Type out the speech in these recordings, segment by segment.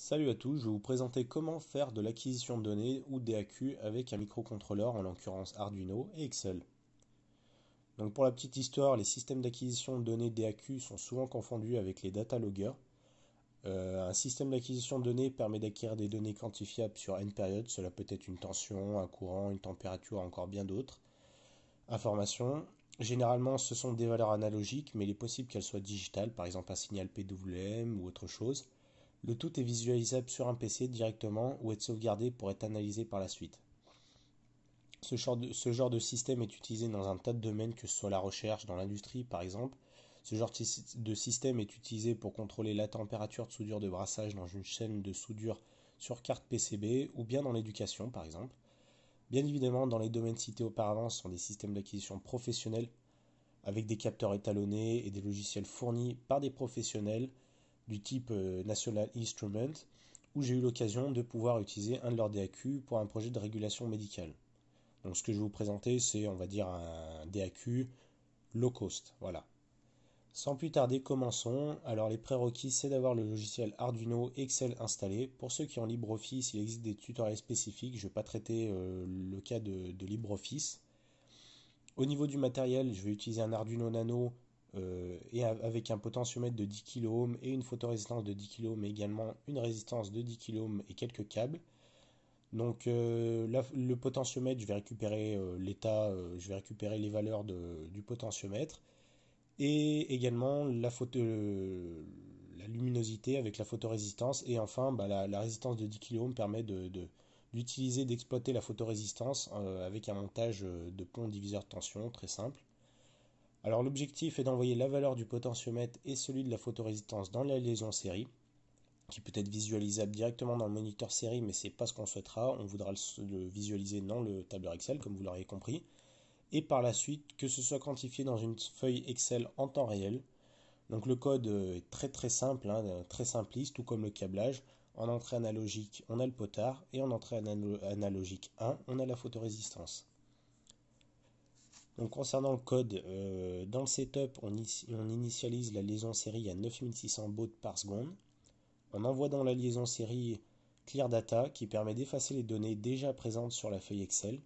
Salut à tous, je vais vous présenter comment faire de l'acquisition de données ou DAQ avec un microcontrôleur, en l'occurrence Arduino et Excel. Donc pour la petite histoire, les systèmes d'acquisition de données DAQ sont souvent confondus avec les data loggers. Euh, un système d'acquisition de données permet d'acquérir des données quantifiables sur n période, cela peut être une tension, un courant, une température, encore bien d'autres informations. Généralement, ce sont des valeurs analogiques, mais il est possible qu'elles soient digitales, par exemple un signal PWM ou autre chose. Le tout est visualisable sur un PC directement ou est sauvegardé pour être analysé par la suite. Ce genre, de, ce genre, de, système est utilisé dans un tas de domaines, que ce soit la recherche, dans l'industrie par exemple. Ce genre de système est utilisé pour contrôler la température de soudure de brassage dans une chaîne de soudure sur carte PCB ou bien dans l'éducation par exemple. Bien évidemment, dans les domaines cités auparavant, ce sont des systèmes d'acquisition professionnels avec des capteurs étalonnés et des logiciels fournis par des professionnels du type euh, National Instrument, où j'ai eu l'occasion de pouvoir utiliser un de leurs DAQ pour un projet de régulation médicale. Donc ce que je vais vous présenter, c'est on va dire un DAQ low cost, voilà. Sans plus tarder, commençons. Alors les prérequis, c'est d'avoir le logiciel Arduino Excel installé. Pour ceux qui ont LibreOffice, il existe des tutoriels spécifiques. Je ne vais pas traiter euh, le cas de LibreOffice. Au niveau du matériel, je vais utiliser un Arduino Nano euh, et avec un potentiomètre de 10 kOhm et une photorésistance de 10 kOhm, mais également une résistance de 10 kOhm et quelques câbles. Donc euh, le potentiomètre, je vais récupérer euh, l'état, je vais récupérer les valeurs du potentiomètre et également la, luminosité avec la photorésistance et enfin bah, la, résistance de 10 kOhm permet d'utiliser, de, d'exploiter la photorésistance avec un montage de pont diviseur de tension très simple. Alors l'objectif est d'envoyer la valeur du potentiomètre et celui de la photorésistance dans la liaison série, qui peut être visualisable directement dans le moniteur série, mais c'est pas ce qu'on souhaitera, on voudra le visualiser dans le tableur Excel, comme vous l'auriez compris, et par la suite que ce soit quantifié dans une feuille Excel en temps réel. Donc le code euh, est très très simple, hein, euh, très simpliste, tout comme le câblage. En entrée analogique, on a le potard, et en entrée analogique 1, on a la photorésistance concernant le code, euh, dans le setup, on, initialise la liaison série à 9600 bauds par seconde. On envoie dans la liaison série clear data qui permet d'effacer les données déjà présentes sur la feuille Excel.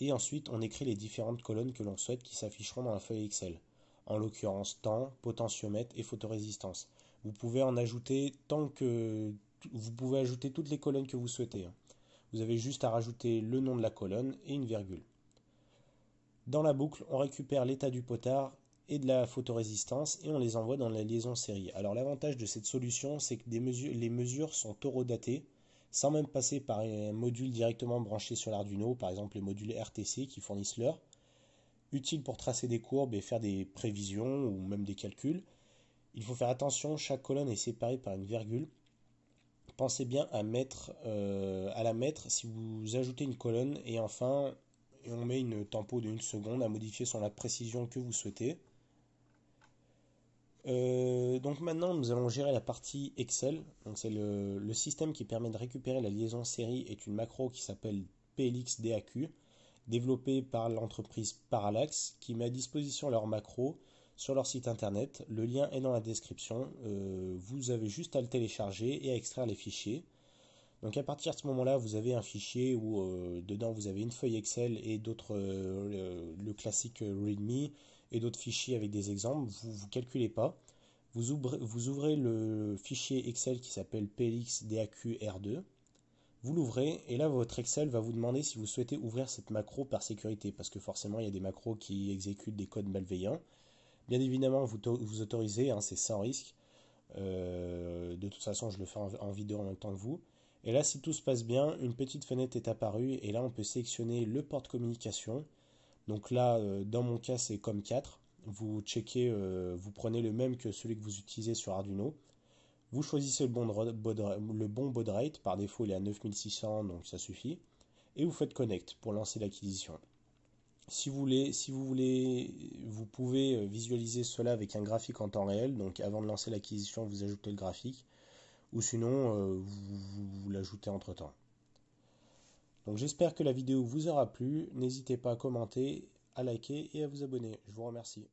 Et ensuite, on écrit les différentes colonnes que l'on souhaite qui s'afficheront dans la feuille Excel. En l'occurrence, temps, potentiomètre et photorésistance. Vous pouvez en ajouter tant que vous pouvez ajouter toutes les colonnes que vous souhaitez. Hein. Vous avez juste à rajouter le nom de la colonne et une virgule. Dans la boucle, on récupère l'état du potard et de la photorésistance et on les envoie dans la liaison série. Alors l'avantage de cette solution, c'est que les mesures sont torodatées sans même passer par un module directement branché sur l'Arduino, par exemple les modules RTC qui fournissent l'heure, utile pour tracer des courbes et faire des prévisions ou même des calculs. Il faut faire attention, chaque colonne est séparée par une virgule. Pensez bien à, mettre, euh, à la mettre si vous ajoutez une colonne et enfin et on met une tempo de 1 seconde à modifier sur la précision que vous souhaitez. Euh, donc maintenant nous allons gérer la partie Excel. c'est le, système qui permet de récupérer la liaison série est une macro qui s'appelle PLXDAQ, développée par l'entreprise Parallax, qui met à disposition leur macro sur leur site internet. Le lien est dans la description. Euh, vous avez juste à le télécharger et à extraire les fichiers. Donc à partir de ce moment-là, vous avez un fichier où euh, dedans vous avez une feuille Excel et d'autres, euh, le, classique README et d'autres fichiers avec des exemples. Vous ne calculez pas. Vous ouvrez, le fichier Excel qui s'appelle PLXDAQR2. Vous l'ouvrez et là votre Excel va vous demander si vous souhaitez ouvrir cette macro par sécurité parce que forcément il y a des macros qui exécutent des codes malveillants. Bien évidemment, vous, vous autorisez, hein, c'est sans risque. Euh, de toute façon, je le fais en vidéo en même temps que vous. Et là, si tout se passe bien, une petite fenêtre est apparue et là, on peut sélectionner le port de communication. Donc là, euh, dans mon cas, c'est com 4. Vous checkez, euh, vous prenez le même que celui que vous utilisez sur Arduino. Vous choisissez le bon, baud rate. Par défaut, il est à 9600, donc ça suffit. Et vous faites connect pour lancer l'acquisition. si vous voulez, vous pouvez euh, visualiser cela avec un graphique en temps réel. Donc avant de lancer l'acquisition, vous ajoutez le graphique ou sinon euh, vous, vous l'ajoutez entre temps. Donc j'espère que la vidéo vous aura plu, n'hésitez pas à commenter, à liker et à vous abonner. Je vous remercie.